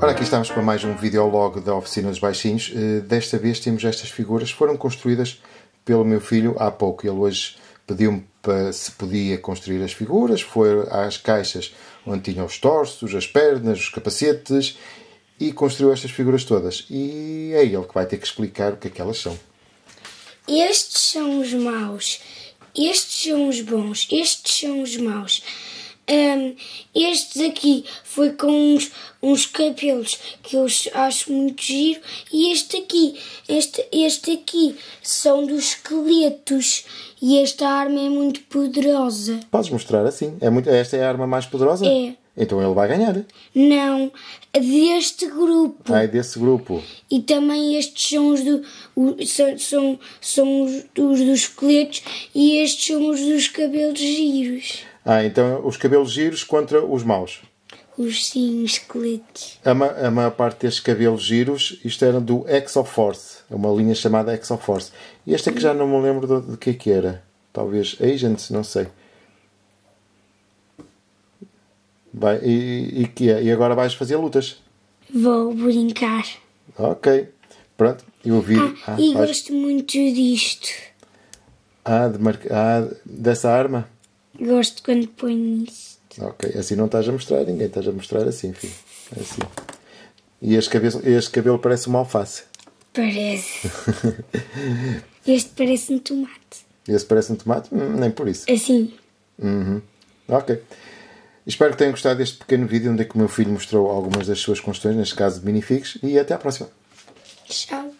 Ora, aqui estamos para mais um videolog da Oficina dos Baixinhos. Eh, desta vez temos estas figuras, foram construídas pelo meu filho há pouco. Ele hoje pediu-me se podia construir as figuras, foi às caixas onde tinham os torsos, as pernas, os capacetes e construiu estas figuras todas. E é ele que vai ter que explicar o que é que elas são. Estes são os maus, estes são os bons, estes são os maus. Um, estes aqui foi com uns, uns cabelos que eu acho muito giro. E este aqui, este, este aqui são dos esqueletos e esta arma é muito poderosa. Podes mostrar assim? É muito, esta é a arma mais poderosa? É. Então ele vai ganhar. Não, deste grupo. Ah, é desse grupo. E também estes são os, do, os, são, são, são os, os dos esqueletos e estes são os dos cabelos giros. Ah, então os cabelos giros contra os maus. Os sim, esqueletos A, ma, a maior parte destes cabelos giros, isto era do Exoforce. É uma linha chamada Exoforce. E esta é que já não me lembro do, que é que era. Talvez Agents, não sei. e, e, é? e agora vais fazer lutas? Vou brincar. Ok. Pronto. eu vi Ah, ah, e gosto muito disto. Ah, de mar... ah, dessa arma? Gosto quando ponho isto. Ok. Assim não estás a mostrar a ninguém. Estás a mostrar assim, filho. É assim. E este cabelo, este cabelo parece uma alface. Parece. este parece um tomate. Este parece um tomate? Hum, nem por isso. Assim. Uhum. Ok. Espero que tenham gostado deste pequeno vídeo onde é que o meu filho mostrou algumas das suas construções, neste caso de minifigs, e até à próxima. Tchau.